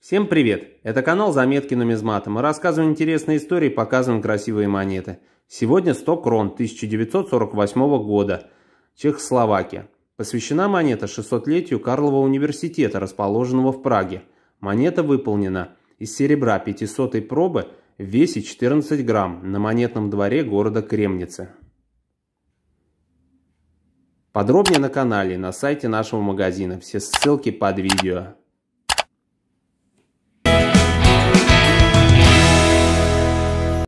Всем привет! Это канал «Заметки нумизмата». Мы рассказываем интересные истории, показываем красивые монеты. Сегодня 100 крон 1948 года, Чехословакия. Посвящена монета 600-летию Карлова университета, расположенного в Праге. Монета выполнена из серебра 500 пробы в весе 14 грамм на монетном дворе города Кремницы. Подробнее на канале и на сайте нашего магазина. Все ссылки под видео.